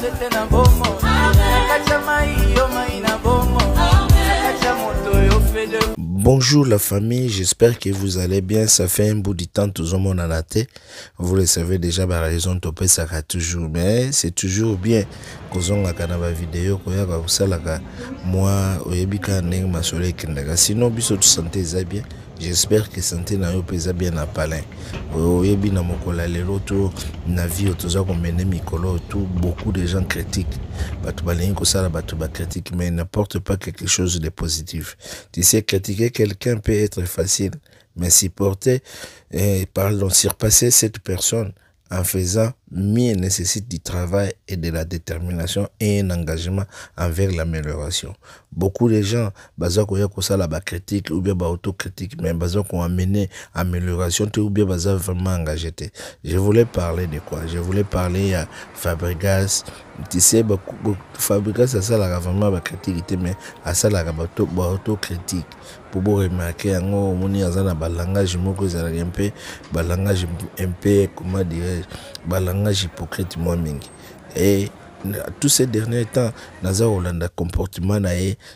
nzete na bomo mai yo mai na bomo moto yo Bonjour la famille, j'espère que vous allez bien. Ça fait un bout de temps, tout le monde en a été. Vous le savez déjà, par raison topé, ça va toujours. Mais c'est toujours bien. Kozon la kanaba vidéo, vous ka usalaka. Moi, oyebika ma masole kendaka. Sinon, biso tu santé, ça bien j'espère que Santé na yo mpenza bien na palin oyebi na bien, ya lelo to na vie toza komene mikolo tout. beaucoup de gens critiquent bato balingi kosala bato critique, mais n'apporte pas quelque chose de positif tu sais critiquer quelqu'un peut être facile mais supporter et eh, surpasser cette personne en faisant mais nécessite du travail et de la détermination et un engagement envers l'amélioration. Beaucoup de gens, baza ça la ba critique ou bien ba autocritique, mais ils qu'on amené amélioration ou bien baza vraiment engagé. Je voulais parler de quoi? Je voulais parler à Fabregas. Tu sais, Fabregas a ça vraiment ba critique, mais à ça la ba autocritique. Pour vous remarquer, on y azana un langage moko un un ba langage peu, comment dirais-je langage J hypocrite moi mingi et tous ces derniers temps dans comportement na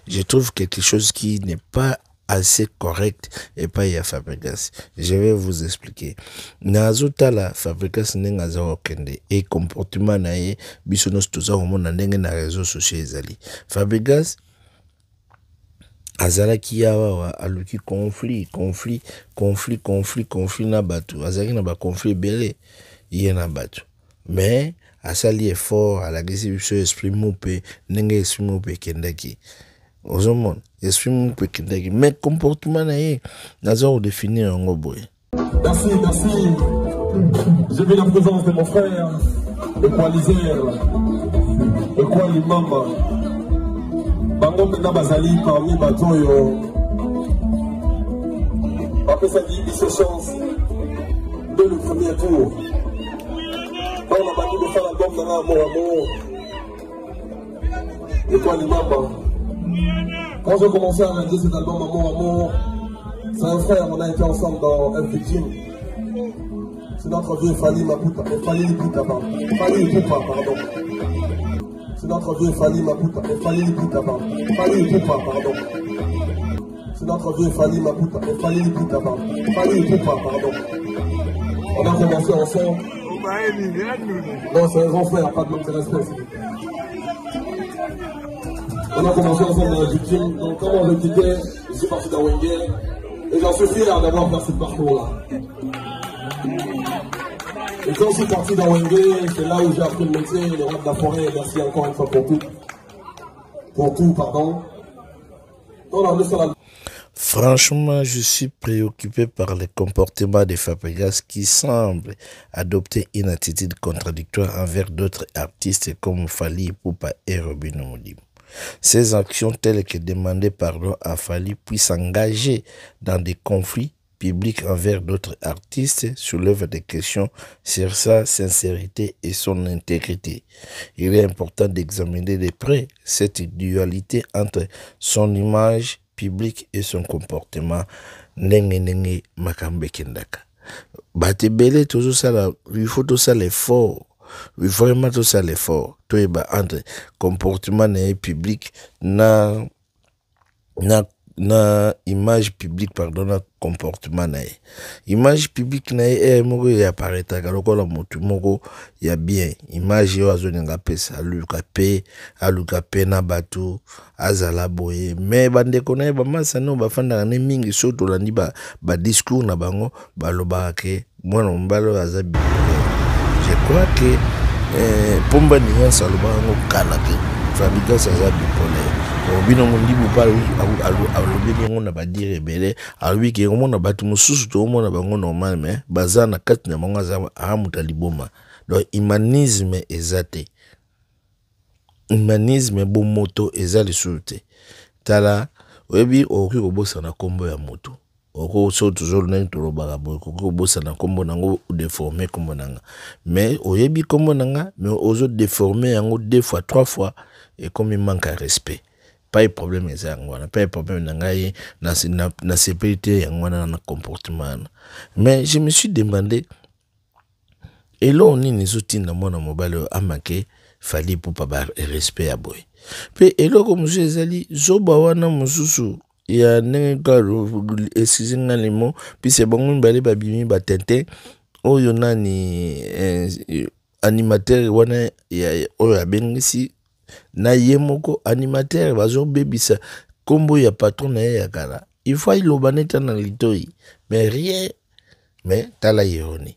je trouve quelque chose qui n'est pas assez correct et pas y a fabrication. je vais vous expliquer nazotala fabrikas ndenge aza kokende et comportement na ye biso nyonso toza komona ndenge na réseaux sociaux ezali fabrikas a awawa aluki conflit conflit conflit conflit conflit na batu azalaki na conflit ebele ye na me asali effort alakisi biso esprit mu mpe ndenge esprit mu mpe ekendaki ozomona esprit mu mpe ekendaki me comportement na ye naza kodefinir yango boye Merci, merci. J'ai vu la présence de mon frère, le quoi l'Isère, le quoi l'Imamba. Bango maintenant Bazali parmi Batoyo. Après ça dit, il se chance dès le premier tour. Bana baki de faire l'album dans l'amour, amour. Et Quand j'ai commencé à réaliser cet album Amour, amour, c'est un frère, on a été ensemble dans un film. C'est notre vieux Fali Maputa, eh, Fali Liputa, pardon. Fali part pardon. C'est notre vieux Fali Maputa, eh, Fali Liputa, pardon. Fali part pardon. C'est notre vieux Fali Maputa, eh, Fali Liputa, pardon. Fali part pardon. On a commencé ensemble. Non, c'est un grand frère, pas de manque de respect. On a commencé ensemble dans la victime, donc quand on le quittait, je suis parti dans Wenger, et j'en suis fier d'avoir fait ce parcours-là. Et quand je suis parti dans c'est là où j'ai appris le métier, les rois de la forêt, merci encore une fois pour tout. Pour tout, pardon. On a Franchement, je suis préoccupé par le comportement de Fabregas qui semble adopter une attitude contradictoire envers d'autres artistes comme Fali Poupa et Robin Ses Ces actions telles que demander pardon à Fali puis s'engager dans des conflits publics envers d'autres artistes soulèvent des questions sur sa sincérité et son intégrité. Il est important d'examiner de près cette dualité entre son image public et son comportement ndenge ndenge makambo ekendaka bato toujours ça il faut il faut vraiment Toi effort toyeba entre comportement et public na na na image publique pardon na comportement na ye image publique na ye eye eh, moko ye aparetaka lokola motu moko ya bien image oyo azolinga apesa aluka pe aluka pe na bato azala boye me bandeko na ye bamasani oyo bafandaka ne mingi so tolandi badiscours na bango balobaka ke mwana mobali oyo aza bilike je crois ke eh, pomba nuance alobaka yango kala ke fabrikas aza bipolaire bino mondibu mpe alobi yango na badire ebele alobi ke omona bato mosusu toomona bango normal me baza na kati na bango amuta liboma donc humanisme eza te humanisme bomoto eza lisusu te tala oyebi okoki kobosana nkombo ya motu so tozolonani tolobaka boye okoki kobosana nkombo nango odeforme nkombo nanga me oyebi nkombo nanga me ozodeforme yango deux fois trois fois ekomi manka respect de problème eza yango pas de problème na ngai na sepeli te yango na comportement mais je me suis demandé eloo nini ezotinda mwana mobali oyo amake fali pupa barespect ya boye mpe eloko mosusu ezali zoba wana excusez ya les mots puis c'est bon on bango mibale babimi batete oh, yona ni euh, animateur wana oyo oh, abengisi na ye moko animatere bazobebisa nkombo ya patron na ye ya kala ifo ailoba ne ta na litoi me rien me tala ironi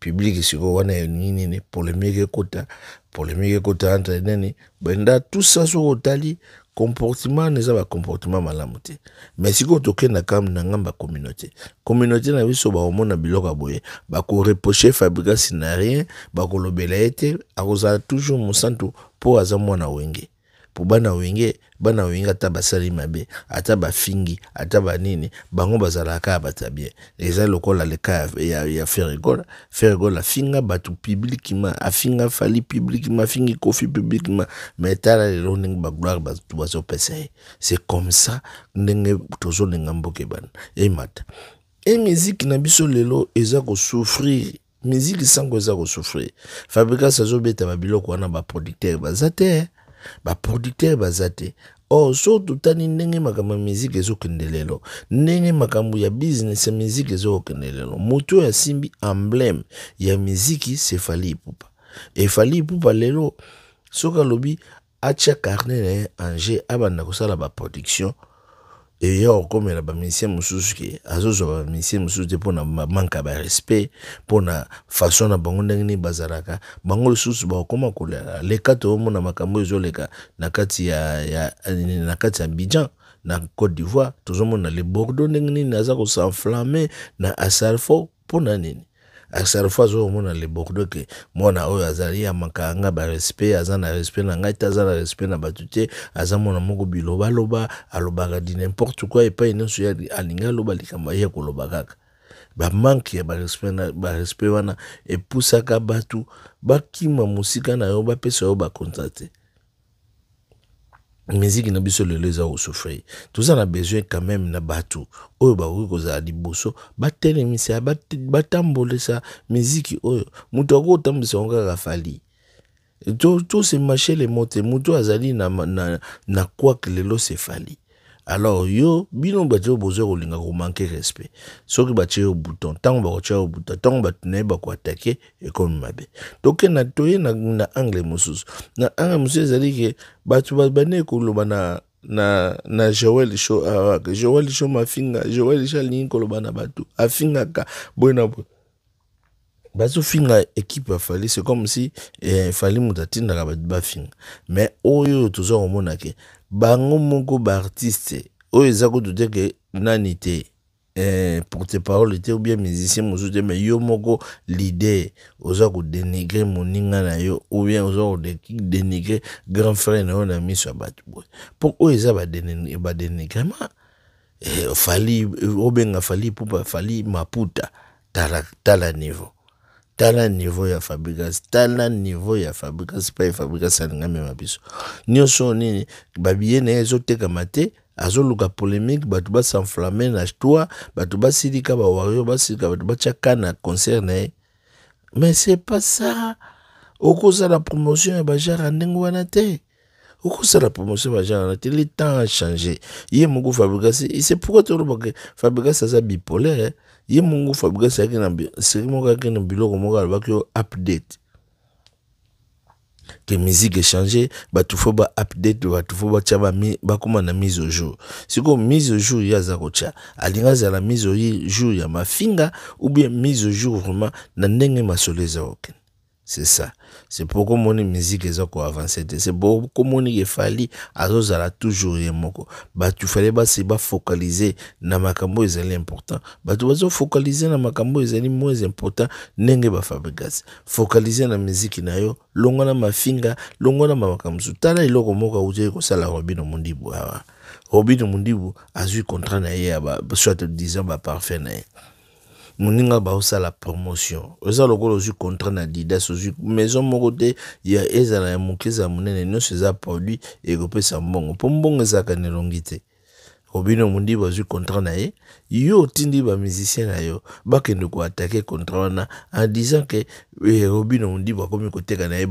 publike sikoyo wana ya ninini polémique ekota polémique ekota entre nini benda tusa soko otali comportement eza bacomportement malamu te mais sikoyo tokendaka na ngambo ya communauté communauté na biso baomona biloko ya boye bakoreproche fabrika sinarien bakolobela ye te akozala toujours mosantu mpo aza mwana wenge mpo bana wenge bana wenge ata basali mabe ata bafingi ata banini bango bazalaka kaka bato bien eza lokola leka ya, ya ferigol ferigol afinga bato publikement afinga fali publikement afingi kofi publikement ma tala lelo ndenge bagloire bato bazopesa ye c'est comme ça ndenge tozolinga mboka ebana emata e miziki na biso lelo eza kosouffrir miziki sango eza kosouffrir fabrikas azobeta babiloko wana baproducteur baza te baproducteur baza te or so totali ndenge makambo ya miziki ezokende lelo ndenge makambo ya business ya miziki ezokende lelo moto oyo asimbi embleme ya miziki sefali ipupa efali ipupa lelo soki alobi atia carnet na ye anger abanda kosala baproduction eya kokomela bamisien mosusu ke azozwa bamisien mosusu te mpona manke ya barespect mpona façon na bango ndenge nini bazalaka bango lisusu bakokoma kolela leka toomona makambo oyo ezoleka na kati ya, ya, na kati ya bijan na côte d'ivoire tozomona le bordeaux ndenge nini aza kosenflamme na asalfo mpona nini chaque fois azomona leboko doke mwana oyo azali amaka yanga barespect aza na respect na ngai te aza na respect na bato te aza mwana moko bilobaloba alobaka di nimporte quoi epai nyonso ye alingi aloba likambo ye koloba kaka bamanke ya barespect wana epusaka bato bakima mosika na yo bapesa yo bakonta te miziki na biso lelo eza kosufri toza na besoin quand même na bato oyo bakoki kozala liboso batelemisa batambolisa miziki oyo moto akoki kotambwisa yango kaka fali tosemashe le mote moto azali na, na, na kwake lelo sefali alors yo bino batie yo bozwa kolinga komanke respect soki batie yo bouton ntango bakotia yo bouton ntango bato na ye bakoatake ekomi mabe tokenda toye na, na angle mosusu na angle mosusu ezali ke bato babane koloba na na na joel sho awaka ah, ah, joel sho mafinga joel sho alingi koloba na bato afingaka boye na boye bazofinga ekipe afali c'est comme si efali eh, moto atindaka bato bafinga mais oyo toza komona ke bango moko baartiste oyo eza kotote ke nani te eh, porte parole te oubien musicien mosusu te mais yo moko lider oza kodenigre moninga na yo oubien oza kodenigre grand frère na yo na miso ya bato boye mpo oyo eza badenigrema ba eh, fali obenga fali pupa fali maputa tala, tala niveau tala niveau ya fabrikas tala niveau ya fabrikas pas ye fabrikas alingami ya mabiso nyonso nini babiye na ye ezotekama te luka polémique bato basenflame na toi bato sidika ba basilika bato batiaka na concert na mais c'est pas ça la promotion ya bajara ya ndenge wana te okosala promotion la promotion, wana le temps a changé ye moko fabrikas c'est pourquoi tolobaka fabrikas ça bipolaire hein. ye mungu fabrice ayaki na série moko ayaki na biloko moko alobaki yo update ke musique echange bato fo ba update bato fo batya bakóma na mise au jour sikoyo mise au jour ye aza kotya alingi azala mise au jour ya mafinga ou bien mise au jour vraiment na ndenge masolo eza kokende c'est ça c'est sepoko omoni c'est eza koavanse te sepoko fali ça zara toujours ye moko bato fale se focaliser na makambo ezali important focaliser dans na makambo les ezali moins important ba Focaliser focalize na miziki na yo longo ma mafinga longo na un mot tala a moko auzaki kosala robino mondibu Dans robino mondibu contrat na soit disant na moninga la promotion eza contrat na didas ont maison qu'ils ya ezala ya mukiza munene no seza produit ekopesa mbongo pesa mbongo sont mundi bazwi contrat na ye yo ba a na yo bakende koatake contrat na en disant ke eh, Robino mundi bakomi koteka na ye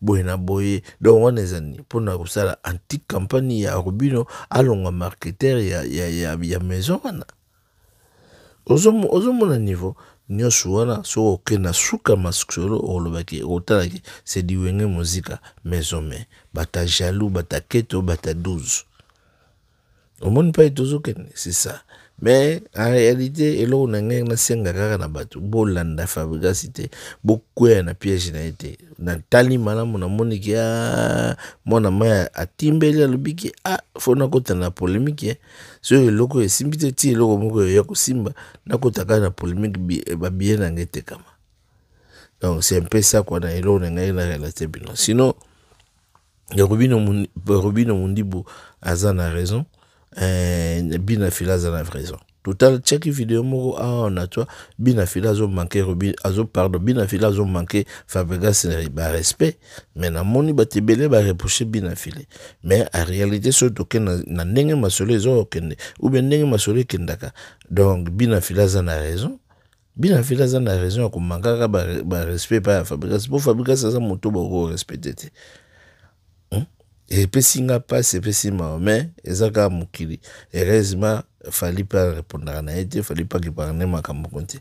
boye na boye donc wana eza nini na antique campagne ya robino alonga marketer ya, ya, ya, ya maison ozomona niveau nyonso wana soki oke na suka masolo olobaki otalaki se liwenge mozika maisome bata jaloux bata keto bata 12 omoni mpai tozokende se ça me en réalité eloko na ngai nasenga kaka na bato bolanda fabrikasi te bokweya na piège na ye te natali malamu namoniki a ah, mwana mai atimbeli alobiki a ah, fo nakota na polémike eh. soki eloko esimbi te ti eloko moko ya kosimba nakota kaka na polémike babie eh, na ngai tekama donc c'est un peu ça kua na eloko na ngai na relate bino sinon robino mundibu aza na raison Eh, bina fili aza na raison total tiaki video moko awa na toa bina fili azomanke azopardon bina fili azomanke fabrigas barespect me namoni bato ebele bareproche bina fili me aréalité so tokende na ndenge masolo ezokokende ube ndenge masolo ekendaka donc bina fili aza na raison bina fili aza na raison ya komanga kaka barespect mpa ya fabrikas mpo fabrikas aza moto bako respecte te epesi nga mpasi epesi mawa me eza kaka mokili heureusement fali mpe arepondaka na ye te fali mpe akipakane makambo ko te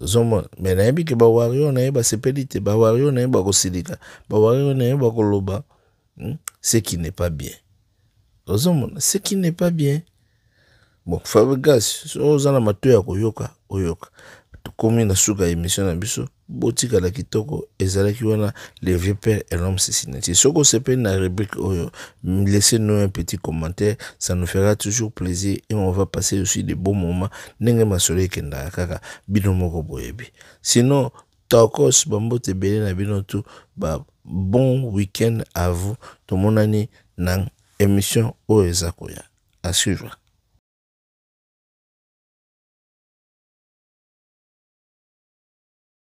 ozomona me nayebi ke bawario na ye basepeli te bawario na ye bakosilika bawario na ye bakoloba hmm, ce qui n'est pas bien ozomona ce qui n'est pas bien bon fabrigas so oza na matoi ya koyoka oyoka tokomi na suka ya émission na biso la kitoko ezalaki wana le vieux père et l'homme cincinnati soki osepeli na rubrique oyo laissez nous un petit commentaire ça nous fera toujours plaisir et on va passer aussi de bons moments ndenge masolo ekendaka kaka bino moko boyebi sinon tokos bambote ebele na bino tu ba bon week-end à vous tomonani na émission oyo eza koya à suivre